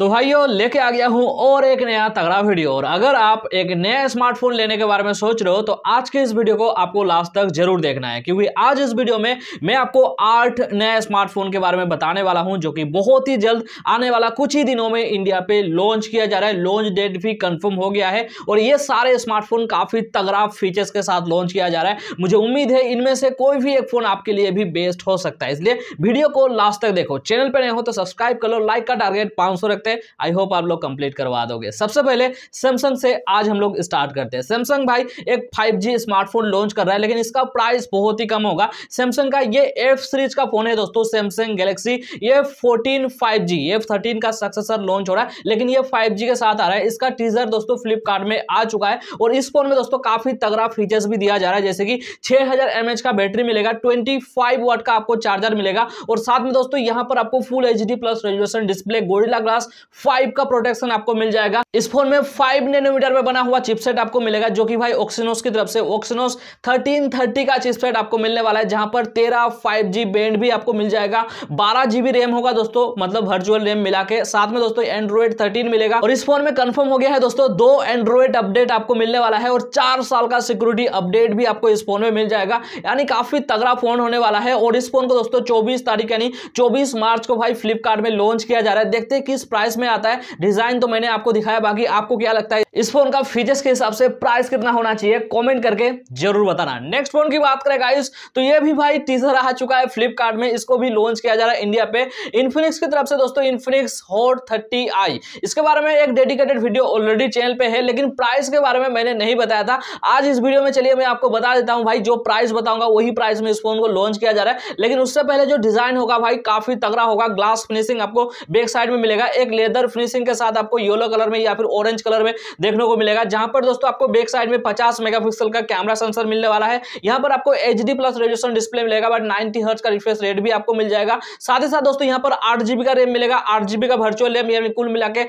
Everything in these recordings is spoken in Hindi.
तो भाइयों लेके आ गया हूँ और एक नया तगड़ा वीडियो और अगर आप एक नया स्मार्टफोन लेने के बारे में सोच रहे हो तो आज के इस वीडियो को आपको लास्ट तक जरूर देखना है क्योंकि आज इस वीडियो में मैं आपको आठ नए स्मार्टफोन के बारे में बताने वाला हूँ जो कि बहुत ही जल्द आने वाला कुछ ही दिनों में इंडिया पे लॉन्च किया जा रहा है लॉन्च डेट भी कन्फर्म हो गया है और ये सारे स्मार्टफोन काफ़ी तगड़ा फीचर्स के साथ लॉन्च किया जा रहा है मुझे उम्मीद है इनमें से कोई भी एक फ़ोन आपके लिए भी बेस्ट हो सकता है इसलिए वीडियो को लास्ट तक देखो चैनल पर नहीं हो तो सब्सक्राइब कर लो लाइक का टारगेट पाँच रखते सकते आई होप आप लोग कंप्लीट करवा दोगे सबसे पहले सैमसंग से आज हम लोग स्टार्ट करते हैं सैमसंग भाई एक 5G स्मार्टफोन लॉन्च कर रहा है लेकिन इसका प्राइस बहुत ही कम होगा सैमसंग का ये एफ सीरीज का फोन है दोस्तों Samsung Galaxy A fourteen five G का सक्सेसर लॉन्च हो रहा है लेकिन ये फाइव के साथ आ रहा है इसका टीजर दोस्तों फ्लिपकार्ट में आ चुका है और इस फोन में दोस्तों काफी तगड़ा फीचर्स भी दिया जा रहा है जैसे कि छह हजार का बैटरी मिलेगा 25 वाट का आपको चार्जर मिलेगा और साथ में दोस्तों यहां पर आपको full HD plus resolution display Gorilla glass five का प्रोटेक्शन आपको मिल जाएगा इस फोन में फाइव नैनोमीटर में बना हुआ चिपसेट आपको मिलेगा जो कि भाई ऑक्सीनोस की तरफ से ऑक्सीनोस थर्टीन थर्टी का चिपसेट आपको मिलने वाला है जहां पर तेरह फाइव जी बैंड भी आपको मिल जाएगा बारह जीबी रैम होगा दोस्तों मतलब वर्चुअल रैम मिला के साथ में दोस्तों एंड्रॉइड थर्टीन मिलेगा और इस फोन में कंफर्म हो गया है दोस्तों दो एंड्रॉइड अपडेट आपको मिलने वाला है और चार साल का सिक्योरिटी अपडेट भी आपको इस फोन में मिल जाएगा यानी काफी तगड़ा फोन होने वाला है और इस फोन को दोस्तों चौबीस तारीख यानी चौबीस मार्च को भाई फ्लिपकार्ट में लॉन्च किया जा रहा है देखते किस प्राइस प्राइस में आता है डिजाइन तो मैंने आपको दिखाया बाकी आपको क्या लगता है इस फोन का फीचर्स के हिसाब से प्राइस कितना होना चाहिए कमेंट करके जरूर बताना नेक्स्ट फोन की बात करें गाइस तो ये भी भाई टीजर आ चुका है फ्लिपकार्ट में इसको भी लॉन्च किया जा रहा है इंडिया पे इन्फिनिक्स की तरफ से दोस्तों इन्फिनिक्स हॉट थर्टी आई इसके बारे में एक डेडिकेटेड वीडियो ऑलरेडी चैनल पे है लेकिन प्राइस के बारे में मैंने नहीं बताया था आज इस वीडियो में चलिए मैं आपको बता देता हूँ भाई जो प्राइस बताऊंगा वही प्राइस में इस फोन को लॉन्च किया जा रहा है लेकिन उससे पहले जो डिजाइन होगा भाई काफी तगड़ा होगा ग्लास फिनिशिंग आपको बैक साइड में मिलेगा एक एक लेदर फिनिशिंग के साथ आपको येलो कलर में या फिर ऑरेंज कलर में देखने को मिलेगा जहां पर दोस्तों आपको बैक साइड में पचास मेगा का कैमरा सेंसर मिलने वाला है यहाँ पर आपको एच प्लस रेजोल्यूशन डिस्प्ले मिलेगा बट नाइनटी हर्ट का रिफ्रेश रेट भी आपको मिल जाएगा साथ ही साथ दोस्तों यहाँ पर आठ का रेम मिलेगा आठ का वर्चुअल रेम यानी कुल मिला के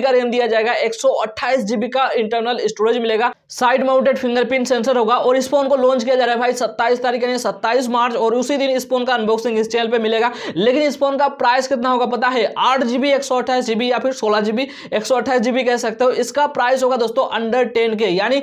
का रेम दिया जाएगा एक का इंटरनल स्टोरेज मिलेगा साइड माउंटेड फिंगरप्रिंट सेंसर होगा और इस फोन को लॉन्च किया जा रहा है भाई 27 तारीख यानी 27 मार्च और उसी दिन इस फोन का अनबॉक्सिंग इस चैनल पे मिलेगा लेकिन इस फोन का प्राइस कितना होगा पता है आठ जीबी एक सौ या फिर सोलह जीबी एक सौ कह सकते हो इसका प्राइस होगा दोस्तों अंडर यानी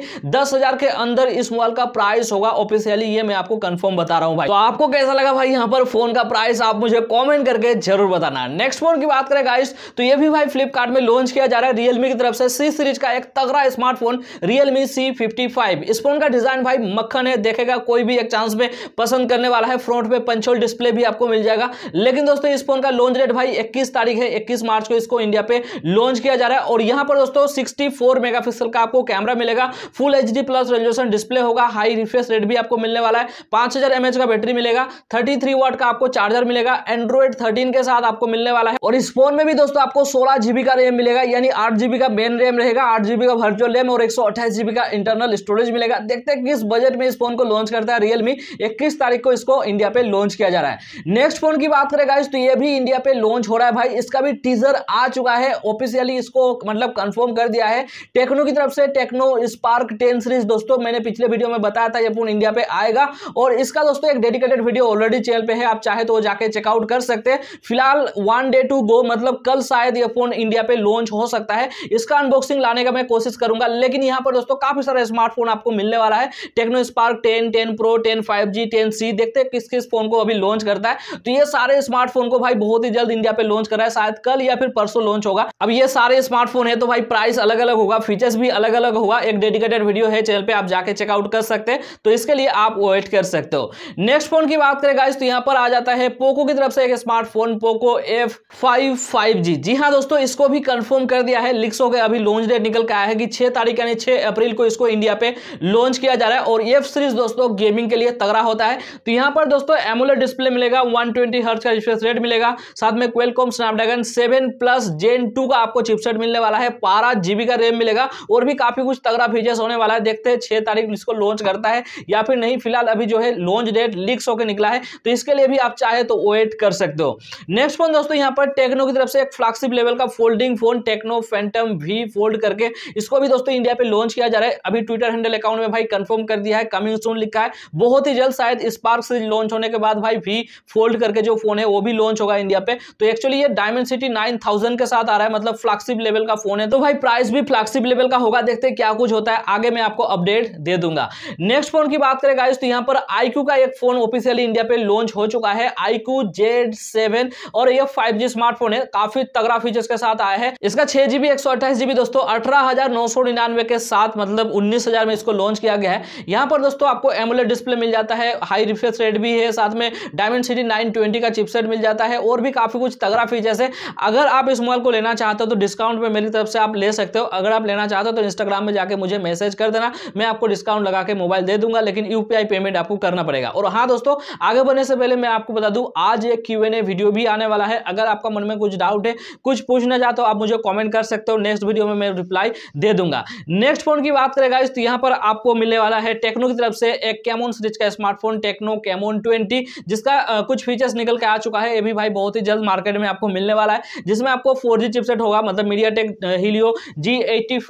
के अंदर इस मोबाइल का प्राइस होगा ऑफिशियली ये मैं आपको कंफर्म बता रहा भाई तो आपको कैसा लगा भाई पर फोन का प्राइस आप मुझे करके जरूर बताना नेक्स्ट फोन की बात करें गाइस तो ये भी भाई में लॉन्च किया जा रहा है की तरफ से सीरीज का एक तगड़ा स्मार्टफोन इस फोन का डिजाइन भाई मक्खन है देखेगा कोई भी एक चांस में पसंद करने वाला है फ्रंट पे पंचोल डिस्प्ले भी आपको मिल जाएगा लेकिन दोस्तों इस फोन का लॉन्च डेट भाई 21 तारीख है 21 मार्च मार्च को इसको इंडिया पे लॉन्च किया जा रहा है और यहां पर दोस्तों 64 मेगापिक्सल का आपको कैमरा मिलेगा full H plus resolution display होगा हाई रिफ्रेश रेट भी आपको मिलने वाला है पांच हजार का बैटरी मिलेगा थर्टी थ्री वाट का आपको चार्जर मिलेगा एंड्रॉइड थर्टीन के साथ आपको मिलने वाला है और इस फोन में भी दोस्तों आपको सोलह जीबी का रेम मिलेगा यानी आठ जीबी का मेन रेम रहेगा आठ जीबी का वर्चुअल रेम और एक जीबी का इंटरनल स्टोरेज मिलेगा देखते हैं किस बजट में इस फोन को लॉन्च करता है रियलमी इक्कीस तारीख को इसको इंडिया पे लॉन्च किया जा रहा है नेक्स्ट फोन की बात करें गाइस तो ये भी इंडिया पे लॉन्च हो रहा है भाई इसका भी टीजर आंसर आ चुका है ऑफिशियली इसको मतलब कंफर्म कर दिया है टेक्नो की तरफ से टेक्नो स्पार्क टेन सीरीज दोस्तों मैंने पिछले वीडियो में बताया था ये पूर्ण इंडिया पे आएगा और इसका दोस्तों एक डेडिकेटेड वीडियो ऑलरेडी चैनल पे है आप चाहे तो जाके चेकआउट कर सकते हैं फिलहाल वन डे टू गो मतलब कल शायद ये फोन इंडिया पे लॉन्च हो सकता है इसका अनबॉक्सिंग लाने का मैं कोशिश करूंगा लेकिन यहां पर दोस्तों काफी सारा स्मार्टफोन आपको मिलने वाला है Tecno Spark ten ten pro ten five G ten C देखते किस किस फोन को अभी लॉन्च करता है तो ये सारे स्मार्टफोन को भाई बहुत ही जल्द इंडिया पे लॉन्च कर रहा है शायद कल या फिर परसों लॉन्च होगा अब ये सारे स्मार्टफोन है तो भाई प्राइस अलग अलग होगा फीचर्स भी अलग अलग होगा एक डेडिकेटेड वीडियो है चैनल पे आप जाके चेकआउट कर सकते हैं तो इसके लिए आप वेट कर सकते हो नेक्स्ट फोन की बात करें गाइस तो यहाँ पर आ जाता है पोको की तरफ से एक smartphone Poco F five G G हाँ दोस्तों इसको भी कन्फर्म कर दिया है लिक्स के अभी लॉन्च डेट निकल के आया है कि छह तारीख यानी छह अप्रैल को इसको इंडिया पे लॉन्च किया जा रहा है और एफ सीरीज दोस्तों गेमिंग के लिए तगड़ा होता है तो यहाँ पर दोस्तों एमोलेट डिस्प्ले मिलेगा वन ट्वेंटी का रिफ्रेश रेट मिलेगा साथ में Qualcomm Snapdragon seven plus gen two का आपको चिपसेट मिलने वाला है बारह जीबी का रैम मिलेगा और भी काफी कुछ तगड़ा फीचर्स होने वाला है देखते हैं छह तारीख इसको लॉन्च करता है या फिर नहीं फिलहाल अभी जो है लॉन्च डेट लीक्स होकर निकला है तो इसके लिए भी आप चाहे तो वेट कर सकते हो नेक्स्ट फोन दोस्तों यहाँ पर टेक्नो की तरफ से एक फ्लैगशिप लेवल का folding phone Tecno Phantom V Fold करके इसको भी दोस्तों इंडिया पर लॉन्च किया जा रहा है अभी ट्विटर हैंडल अकाउंट में भाई कंफर्म कर दिया है कमिंग सून लिखा है बहुत ही जल्द शायद स्पार्क से लॉन्च होने के बाद भाई वी फोल्ड करके जो फोन है वो भी लॉन्च होगा इंडिया पे तो एक्चुअली ये डायमंड सिटी नाइन थाउजेंड के साथ आ रहा है मतलब फ्लैक्सिप लेवल का फोन है तो भाई प्राइस भी फ्लैक्सिप लेवल का होगा देखते हैं क्या कुछ होता है आगे मैं आपको अपडेट दे दूंगा नेक्स्ट फोन की बात करें गाइस तो यहाँ पर आई का एक फोन ऑफिशियली इंडिया पे लॉन्च हो चुका है आई क्यू और यह फाइव स्मार्टफोन है काफी तगड़ा फीचर्स के साथ आया है इसका छह जीबी एक दोस्तों अठारह के साथ मतलब उन्नीस में इसको लॉन्च किया गया है यहाँ पर दोस्तों आपको एमुलेट डिस्प्ले मिल जाता है हाई रिफ्रेश रेट भी है साथ में डायमंड सिटी नाइन का चिपसेट मिल जाता है और भी काफी कुछ तगड़ा फीचर्स है अगर अगर आप इस मोबाइल को लेना चाहते हो तो डिस्काउंट में मेरी तरफ से आप ले सकते हो अगर आप लेना चाहते हो तो इंस्टाग्राम में जाकर मुझे मैसेज कर देना मैं आपको डिस्काउंट लगा के मोबाइल दे दूंगा लेकिन यूपीआई पेमेंट आपको करना पड़ेगा और हाँ दोस्तों आगे बढ़ने से पहले मैं आपको बता दूँ आज एक क्यू एन ए वीडियो भी आने वाला है अगर आपका मन में कुछ डाउट है कुछ पूछना चाहते हो आप मुझे कॉमेंट कर सकते हो नेक्स्ट वीडियो में मैं रिप्लाई दे दूंगा नेक्स्ट फोन की बात करेगा तो यहाँ पर आपको मिलने वाला है टेक्नो की तरफ से एक कैमोन सीरीज का स्मार्टफोन टेक्नो कैमोन ट्वेंटी जिसका कुछ फीचर्स निकल के आ चुका है ये भी भाई बहुत ही जल्द मार्केट में आपको मिलने वाला है जिसमें आपको फोर चिपसेट होगा मतलब मीडिया टेक हिलियो जी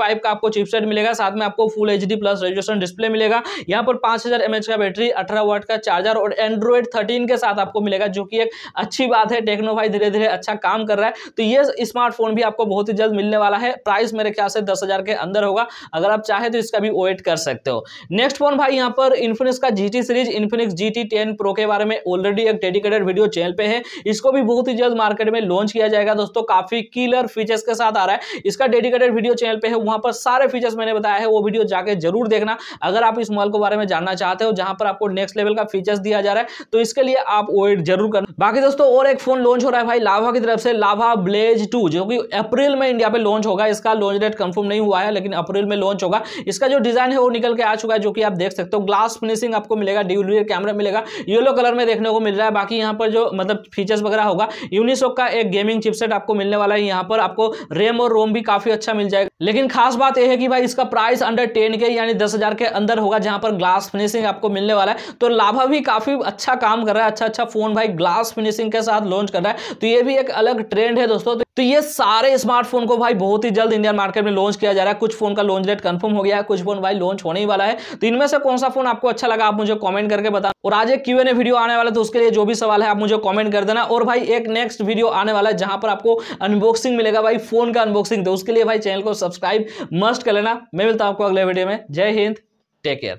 का आपको चिपसेट मिलेगा साथ में आपको full H plus resolution display मिलेगा यहाँ पर पाँच हज़ार का बैटरी अठारह वाट का चार्जर और एंड्रॉयड थर्टीन के साथ आपको मिलेगा जो कि एक अच्छी बात है टेक्नो भाई धीरे धीरे अच्छा काम कर रहा है तो ये स्मार्टफोन भी आपको बहुत ही जल्द मिलने वाला है प्राइस मेरे ख्याल से दस हज़ार के अंदर होगा अगर आप चाहे तो इसका भी वेट कर सकते हो नेक्स्ट फोन भाई यहाँ पर इन्फिनिक्स का G series Infinix G T pro के बारे में ऑलरेडी एक डेडिकेटेड वीडियो चैनल पर है इसको भी बहुत ही जल्द मार्केट में लॉन्च किया जाएगा दोस्तों दोस्तों काफी किलर फीचर्स के साथ आ रहा है इसका डेडिकेटेड वीडियो चैनल पे है वहां पर सारे फीचर्स मैंने बताया है वो वीडियो जाके जरूर देखना अगर आप इस मोबाइल के बारे में जानना चाहते हो जहां पर आपको नेक्स्ट लेवल का फीचर्स दिया जा रहा है तो इसके लिए आप वेट जरूर करना बाकी दोस्तों और एक फोन लॉन्च हो रहा है भाई लाभा की तरफ से लाभा ब्लेज टू जो कि अप्रैल में इंडिया पे लॉन्च होगा इसका लॉन्च डेट कंफर्म नहीं हुआ है लेकिन अप्रैल में लॉन्च होगा इसका जो डिजाइन है वो निकल के आ चुका है जो कि आप देख सकते हो ग्लास फिनिशिंग आपको मिलेगा ड्यूलियर कैमरा मिलेगा येलो कलर में देखने को मिल रहा है बाकी यहाँ पर जो मतलब फीचर्स वगैरह होगा यूनिसोक का एक गेमिंग चिपसेट आपको मिलने वाला है यहाँ पर आपको रैम और रोम भी काफ़ी अच्छा मिल जाएगा लेकिन खास बात यह है कि भाई इसका प्राइस अंडर टेन के यानी दस हज़ार के अंदर होगा जहां पर ग्लास फिनिशिंग आपको मिलने वाला है तो लाभा भी काफ़ी अच्छा काम कर रहा है अच्छा अच्छा फ़ोन भाई ग्लास फिनिशिंग के साथ लॉन्च कर रहा है तो ये भी एक अलग ट्रेंड है दोस्तों तो ये सारे स्मार्टफोन को भाई बहुत ही जल्द इंडियन मार्केट में लॉन्च किया जा रहा है कुछ फोन का लॉन्च डेट कंफर्म हो गया है कुछ फोन भाई लॉन्च होने ही वाला है तो इनमें से कौन सा फोन आपको अच्छा लगा आप मुझे कमेंट करके बताना और आज एक क्यू एन ए वीडियो आने वाला है तो उसके लिए जो भी सवाल है आप मुझे कॉमेंट कर देना और भाई एक नेक्स्ट वीडियो आने वाला है जहां पर आपको अनबॉक्सिंग मिलेगा भाई फोन का अनबॉक्सिंग तो उसके लिए भाई चैनल को सब्सक्राइब सब्सक्राइब मस्ट कर लेना मैं मिलता हूँ आपको अगले वीडियो में जय हिंद टेक केयर